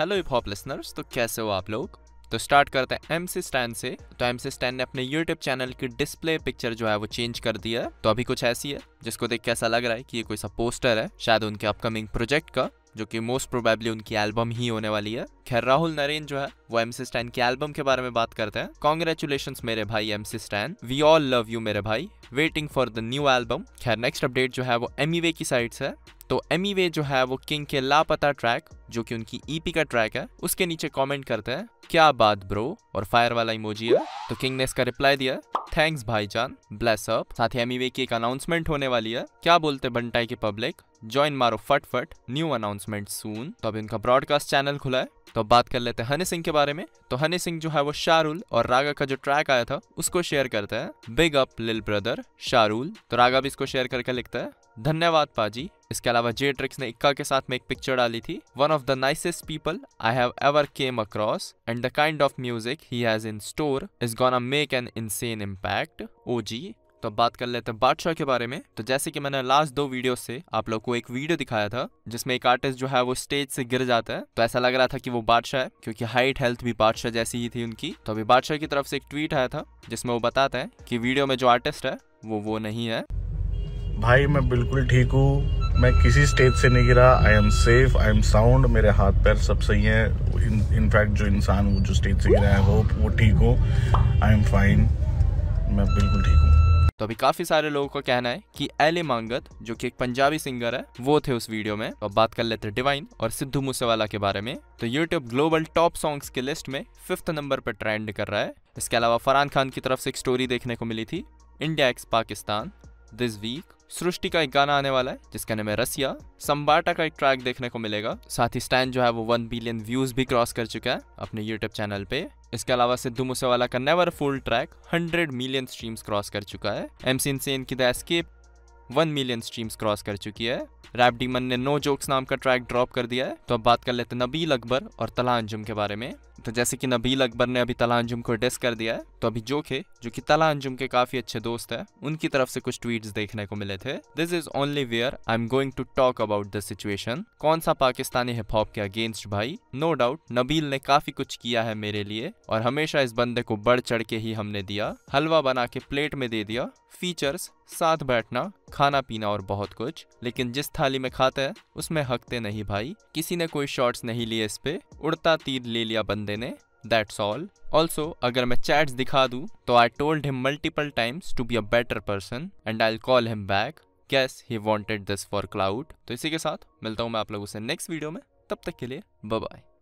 hello hip hop listeners तो कैसे हो आप लोग तो स्टार्ट करते हैं एम सी स्टैन से तो एम सी स्टैन ने अपने यूट्यूब चैनल की डिस्प्ले पिक्चर जो है वो चेंज कर दिया है तो अभी कुछ ऐसी है जिसको देख के ऐसा लग रहा है कि ये कोई सा पोस्टर है शायद उनके अपकमिंग प्रोजेक्ट का जो कि मोस्ट प्रोबेबली उनकी एल्बम ही होने वाली है खैर राहुल नरेन जो है वो एमसी स्टैन की एल्बम के बारे में बात करते हैं कॉन्ग्रेचुलेशन मेरे भाई MC Stan we all love you मेरे भाई waiting for the new album खैर नेक्स्ट अपडेट जो है वो एम e की साइड से तो एमी वे जो है वो किंग के लापता ट्रैक जो कि उनकी ईपी e का ट्रैक है उसके नीचे कमेंट करते हैं क्या बात ब्रो और फायर वाला इमोजी है तो किंग ने इसका रिप्लाई दिया थैंक्स भाईजान ब्लेस अप साथ ही एमी वे की एक अनाउंसमेंट होने वाली है क्या बोलते बंटाई के पब्लिक ज्वाइन मारो फटफट न्यू अनाउंसमेंट सून तो अभी उनका ब्रॉडकास्ट चैनल खुला है तो अब बात कर लेते हैं हनी सिंह के बारे में तो हनी सिंह जो है वो शाहरुल और रागा का जो ट्रैक आया था उसको शेयर करते है big up lil brother Shahrul तो रागा भी इसको शेयर करके लिखता है धन्यवाद पाजी इसके अलावा जे ट्रिक्स ने इक्का के साथ में एक पिक्चर डाली थी one of the nicest people I have ever came across and the kind of music he has in store is gonna make an insane impact O G तो बात कर लेते हैं बादशाह के बारे में तो जैसे कि मैंने लास्ट दो वीडियो से आप लोग को एक वीडियो दिखाया था जिसमें एक आर्टिस्ट जो है वो स्टेज से गिर जाता है तो ऐसा लग रहा था कि वो बादशाह है क्योंकि हाइट हेल्थ भी बादशाह जैसी ही थी उनकी तो अभी बादशाह की तरफ से एक ट्वीट आया था जिसमें वो बताते हैं कि वीडियो में जो आर्टिस्ट है वो वो नहीं है भाई मैं बिल्कुल ठीक हूँ मैं किसी स्टेज से नहीं गिरा I am safe I am sound मेरे हाथ पैर सब सही है इनफैक्ट in, जो इंसान वो जो स्टेज से गिरा है वो वो ठीक हो आई एम फाइन मैं बिल्कुल ठीक हूँ तो अभी काफी सारे लोगों का कहना है कि एले मांगत जो कि एक पंजाबी सिंगर है वो थे उस वीडियो में और बात कर लेते डिवाइन और सिद्धू मूसेवाला के बारे में तो यूट्यूब ग्लोबल टॉप सॉन्ग्स की लिस्ट में फिफ्थ नंबर पर ट्रेंड कर रहा है इसके अलावा फरहान खान की तरफ से एक स्टोरी देखने को मिली थी India X Pakistan this week Srishti का एक गाना आने वाला है जिसका नाम है रसिया संबाटा का एक ट्रैक देखने को मिलेगा साथ ही स्टैंड जो है वो वन बिलियन व्यूज भी क्रॉस कर चुका है अपने यूट्यूब चैनल पे इसके अलावा सिद्धू मूसेवाला का never fold track hundred million streams cross कर चुका है एम इनसेन की the escape one million streams cross कर चुकी है रैप डीमन ने नो जोक्स नाम का ट्रैक ड्रॉप कर दिया है तो अब बात कर लेते नबील अकबर और तला अंजुम के बारे में तो जैसे कि नबील अकबर ने अभी तला अंजुम को डिस कर दिया है तो अभी जोखे जो कि तला अंजुम के काफी अच्छे दोस्त है उनकी तरफ से कुछ ट्वीट देखने को मिले थे this is only where I am going to talk about the situation कौन सा पाकिस्तानी हिप हॉप के अगेंस्ट भाई नो डाउट नबील ने काफी कुछ किया है मेरे लिए और हमेशा इस बंदे को बढ़ चढ़ के ही हमने दिया हलवा बना के प्लेट में दे दिया फीचर्स साथ बैठना खाना पीना और बहुत कुछ लेकिन जिस थाली में खाते हैं उसमें हकते नहीं भाई किसी ने कोई शॉर्ट्स नहीं लिए इस पे उड़ता तीर ले लिया बंदे लेने दैट्स ऑल ऑल्सो अगर मैं चैट्स दिखा दूँ तो I told him multiple times to be a better person and I call him back guess he wanted this for clout तो इसी के साथ मिलता हूँ मैं आप लोगों से नेक्स्ट वीडियो में तब तक के लिए बाय